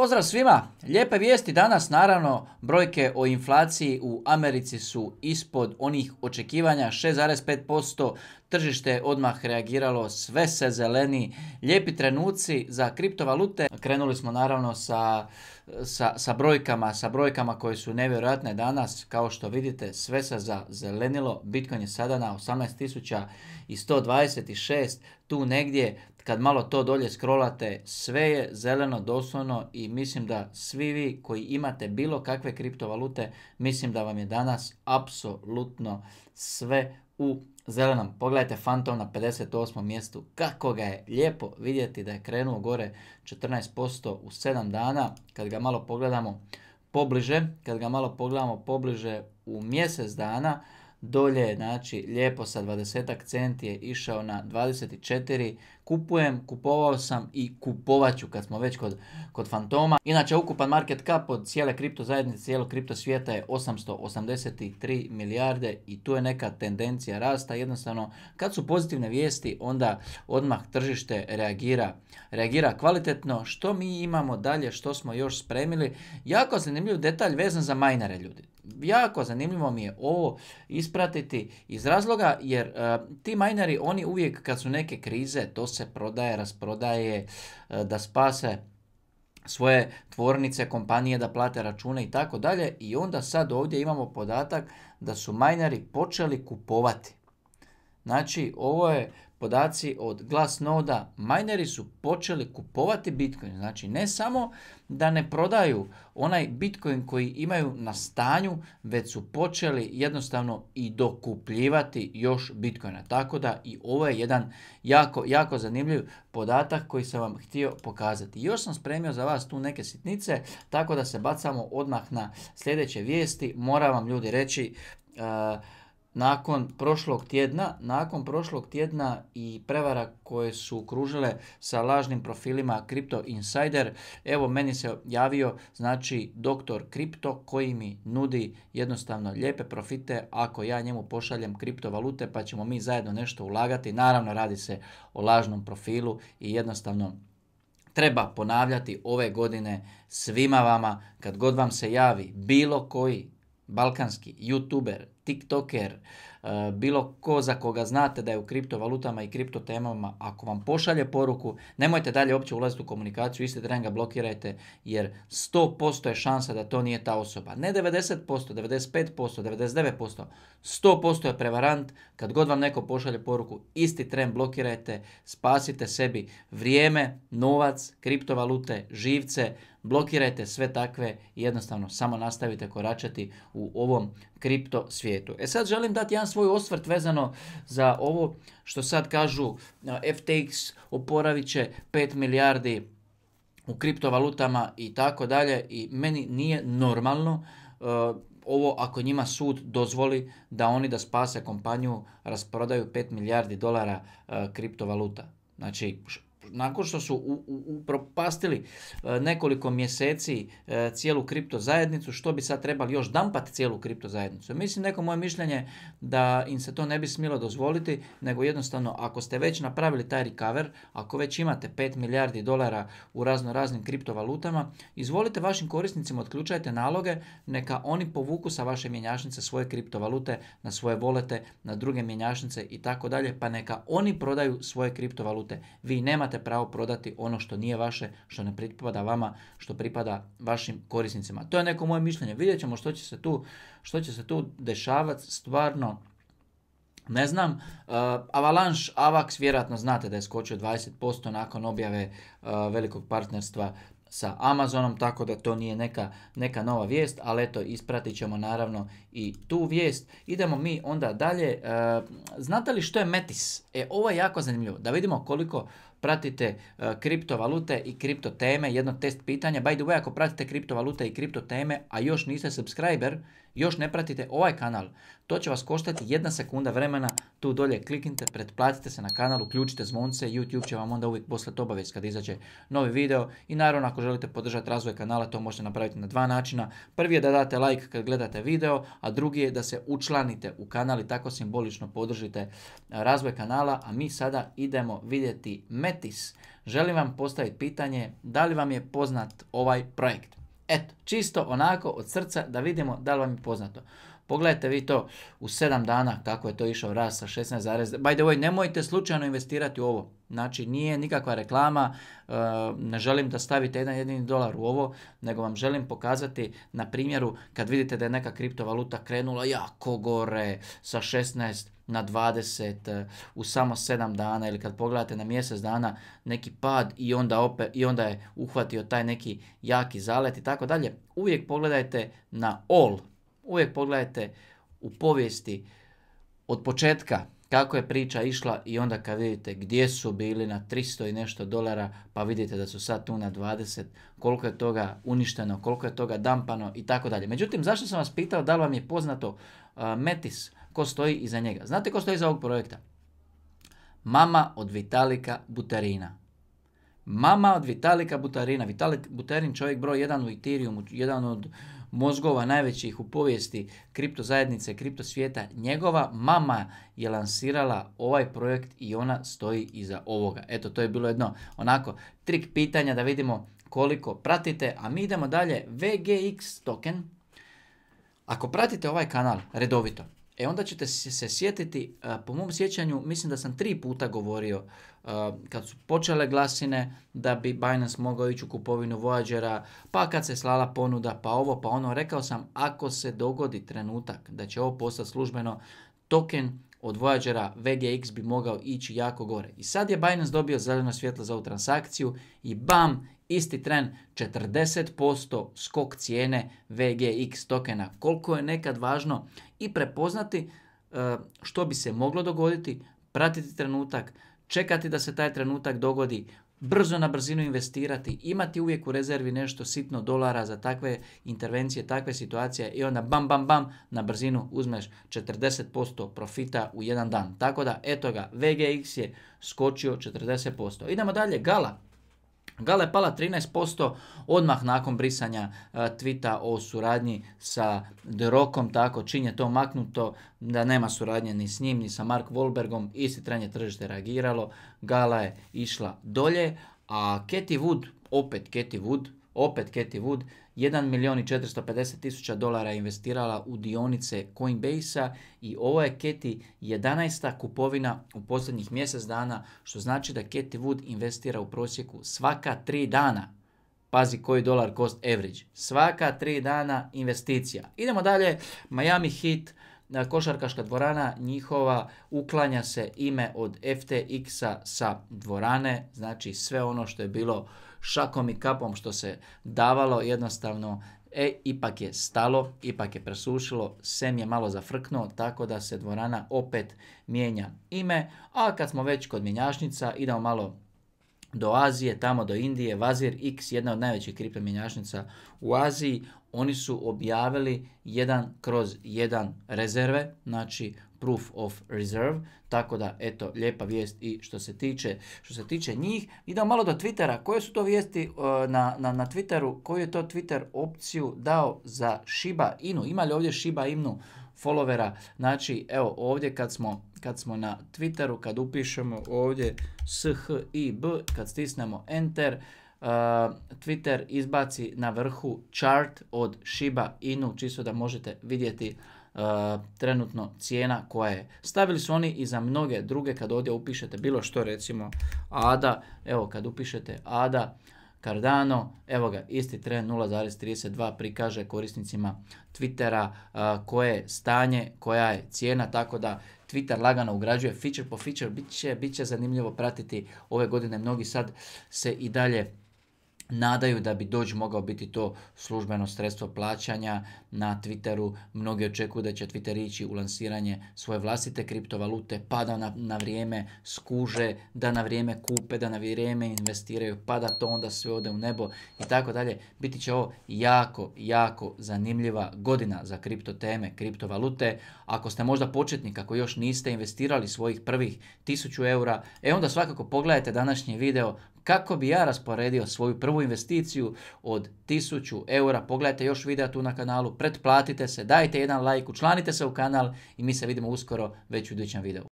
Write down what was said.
Pozdrav svima! Lijepe vijesti danas, naravno, brojke o inflaciji u Americi su ispod onih očekivanja 6,5%, tržište je odmah reagiralo, sve se zeleni, lijepi trenuci za kriptovalute. Krenuli smo naravno sa, sa, sa brojkama, sa brojkama koje su nevjerojatne danas, kao što vidite sve se zazelenilo, Bitcoin je sada na 18.126, tu negdje kad malo to dolje scrollate, sve je zeleno doslovno i mislim da svi vi koji imate bilo kakve kriptovalute, mislim da vam je danas apsolutno sve u zelenom. Pogledajte Phantom na 58. mjestu, kako ga je lijepo vidjeti da je krenuo gore 14% u 7 dana. Kad ga malo pogledamo pobliže, kad ga malo pogledamo pobliže u mjesec dana, dolje znači lijepo sa 20 centi je išao na 24, kupujem, kupovao sam i kupovat ću kad smo već kod, Fantoma. Inače ukupan market cap od cijele kripto zajednice, cijelo kripto svijeta je 883 milijarde i tu je neka tendencija rasta, jednostavno kad su pozitivne vijesti onda odmah tržište reagira, reagira kvalitetno, što mi imamo dalje, što smo još spremili, jako zanimljiv detalj vezan za majnere ljudi jako zanimljivo mi je ovo ispratiti iz razloga jer e, ti majneri, oni uvijek kad su neke krize to se prodaje, rasprodaje e, da spase svoje tvornice, kompanije da plate račune i tako dalje i onda sad ovdje imamo podatak da su majnari počeli kupovati. Znači ovo je podaci od Glassnode-a, mineri su počeli kupovati Bitcoin. Znači ne samo da ne prodaju onaj Bitcoin koji imaju na stanju, već su počeli jednostavno i dokupljivati još Bitcoina. Tako da i ovo je jedan jako, jako zanimljiv podatak koji sam vam htio pokazati. Još sam spremio za vas tu neke sitnice, tako da se bacamo odmah na sljedeće vijesti. Moram vam ljudi reći... Eh, nakon prošlog tjedna, nakon prošlog tjedna i prevara koje su kružile sa lažnim profilima Crypto Insider, evo meni se javio znači doktor Kripto koji mi nudi jednostavno lijepe profite ako ja njemu pošaljem kriptovalute pa ćemo mi zajedno nešto ulagati. Naravno radi se o lažnom profilu i jednostavno treba ponavljati ove godine svima vama kad god vam se javi bilo koji balkanski youtuber, tiktoker, e, bilo ko za koga znate da je u kriptovalutama i kriptotemama, ako vam pošalje poruku, nemojte dalje uopće ulaziti u komunikaciju, iste tren ga blokirajte, jer 100% je šansa da to nije ta osoba. Ne 90%, 95%, 99%, 100% je prevarant, kad god vam neko pošalje poruku, isti tren blokirajte, spasite sebi vrijeme, novac, kriptovalute, živce, blokirajte sve takve i jednostavno samo nastavite koračati u ovom kripto svijetu. E sad želim dati jedan svoj osvrt vezano za ovo što sad kažu FTX oporavit će 5 milijardi u kriptovalutama i tako dalje i meni nije normalno ovo ako njima sud dozvoli da oni da spase kompaniju rasprodaju 5 milijardi dolara kriptovaluta. Znači nakon što su upropastili e, nekoliko mjeseci e, cijelu kripto zajednicu, što bi sad trebali još dampati cijelu kripto zajednicu. Mislim neko moje mišljenje da im se to ne bi smjelo dozvoliti, nego jednostavno ako ste već napravili taj recover, ako već imate 5 milijardi dolara u razno raznim kriptovalutama, izvolite vašim korisnicima, otključajte naloge, neka oni povuku sa vaše mjenjačnice svoje kriptovalute na svoje volete, na druge mjenjačnice i tako dalje, pa neka oni prodaju svoje kriptovalute. Vi nemate pravo prodati ono što nije vaše, što ne pripada vama, što pripada vašim korisnicima. To je neko moje mišljenje. Vidjet ćemo što će se tu, što će se tu dešavati stvarno ne znam, uh, Avalanche, Avax vjerojatno znate da je skočio 20% nakon objave uh, velikog partnerstva sa Amazonom, tako da to nije neka, neka nova vijest, ali eto, ispratit ćemo naravno i tu vijest. Idemo mi onda dalje. Uh, znate li što je Metis? E, ovo je jako zanimljivo. Da vidimo koliko pratite e, kriptovalute i kripto teme, jedno test pitanja By the way, ako pratite kriptovalute i kripto a još niste subscriber, još ne pratite ovaj kanal, to će vas koštati jedna sekunda vremena, tu dolje kliknite, pretplatite se na kanal, uključite zvonce, YouTube će vam onda uvijek poslati obavijest kad izađe novi video i naravno ako želite podržati razvoj kanala, to možete napraviti na dva načina. Prvi je da date like kad gledate video, a drugi je da se učlanite u kanal i tako simbolično podržite e, razvoj kanala, a mi sada idemo vidjeti me Metis, želim vam postaviti pitanje da li vam je poznat ovaj projekt. Eto, čisto onako od srca da vidimo da li vam je poznato. Pogledajte vi to u sedam dana kako je to išao rast sa 16, by the way, nemojte slučajno investirati u ovo. Znači nije nikakva reklama, e, ne želim da stavite jedan jedini dolar u ovo, nego vam želim pokazati na primjeru kad vidite da je neka kriptovaluta krenula jako gore sa 16 na 20 e, u samo sedam dana ili kad pogledate na mjesec dana neki pad i onda, i onda je uhvatio taj neki jaki zalet i tako dalje. Uvijek pogledajte na all Uvijek pogledajte u povijesti od početka kako je priča išla i onda kad vidite gdje su bili na 300 i nešto dolara, pa vidite da su sad tu na 20, koliko je toga uništeno, koliko je toga dampano i tako dalje. Međutim, zašto sam vas pitao da li vam je poznato Metis, ko stoji iza njega? Znate ko stoji iza ovog projekta? Mama od Vitalika Buterina. Mama od Vitalika Buterina. Vitalik Buterin, čovjek broj jedan u Ethereum, jedan od mozgova najvećih u povijesti kripto zajednice, kripto svijeta, njegova mama je lansirala ovaj projekt i ona stoji iza ovoga. Eto, to je bilo jedno onako trik pitanja da vidimo koliko pratite, a mi idemo dalje. VGX token, ako pratite ovaj kanal redovito, E onda ćete se sjetiti, e, po mom sjećanju, mislim da sam tri puta govorio e, kad su počele glasine da bi Binance mogao ići u kupovinu Voyagera, pa kad se slala ponuda, pa ovo, pa ono, rekao sam ako se dogodi trenutak da će ovo postati službeno, token od Voyagera VGX bi mogao ići jako gore. I sad je Binance dobio zeleno svjetlo za ovu transakciju i bam, isti tren 40% skok cijene VGX tokena. Koliko je nekad važno i prepoznati e, što bi se moglo dogoditi, pratiti trenutak, čekati da se taj trenutak dogodi, brzo na brzinu investirati, imati uvijek u rezervi nešto sitno dolara za takve intervencije, takve situacije i onda bam, bam, bam, na brzinu uzmeš 40% profita u jedan dan. Tako da, eto ga, VGX je skočio 40%. Idemo dalje, Gala. Gala je pala 13% odmah nakon brisanja e, tvita o suradnji sa The Rockom, tako čin je to maknuto, da nema suradnje ni s njim, ni sa Mark Volbergom isti tren je tržište reagiralo, Gala je išla dolje, a Katie Wood, opet Katie Wood, opet Katie Wood 1 i 450 tisuća dolara investirala u dionice Coinbase-a i ovo je Keti 11. kupovina u posljednjih mjesec dana, što znači da Keti Wood investira u prosjeku svaka 3 dana. Pazi koji dolar cost average. Svaka 3 dana investicija. Idemo dalje, Miami Heat, e, košarkaška dvorana njihova uklanja se ime od FTX-a sa dvorane, znači sve ono što je bilo šakom i kapom što se davalo, jednostavno e, ipak je stalo, ipak je presušilo, Sem je malo zafrknuo, tako da se dvorana opet mijenja ime, a kad smo već kod mjenjašnica, idemo malo do Azije, tamo do Indije, Vazir X, jedna od najvećih mjenjašnica u Aziji, oni su objavili jedan kroz jedan rezerve, znači proof of reserve, tako da eto lijepa vijest i što se tiče što se tiče njih. Idemo malo do Twittera, koje su to vijesti e, na, na, na Twitteru, koju je to Twitter opciju dao za Shiba Inu, ima li ovdje Shiba Inu followera, znači evo ovdje kad smo, kad smo na Twitteru, kad upišemo ovdje SHIB, kad stisnemo Enter, Eh, Twitter izbaci na vrhu chart od Shiba Inu, čisto da možete vidjeti eh, trenutno cijena koja je. Stavili su oni i za mnoge druge kad ovdje upišete bilo što recimo ADA, evo kad upišete ADA, Cardano, evo ga, isti tren 0.32 prikaže korisnicima Twittera eh, koje je stanje, koja je cijena, tako da Twitter lagano ugrađuje feature po feature, bit će, bit će zanimljivo pratiti ove godine, mnogi sad se i dalje nadaju da bi Doge mogao biti to službeno sredstvo plaćanja na Twitteru. Mnogi očekuju da će Twitter ići u lansiranje svoje vlastite kriptovalute, pa da na, vrijeme skuže, da na vrijeme kupe, da na vrijeme investiraju, pa da to onda sve ode u nebo i tako dalje. Biti će ovo jako, jako zanimljiva godina za kripto teme, kriptovalute. Ako ste možda početnik, ako još niste investirali svojih prvih 1000 eura, e onda svakako pogledajte današnji video kako bi ja rasporedio svoju prvu investiciju od 1000 eura. Pogledajte još videa tu na kanalu, pretplatite se, dajte jedan like, učlanite se u kanal i mi se vidimo uskoro već u idućem videu.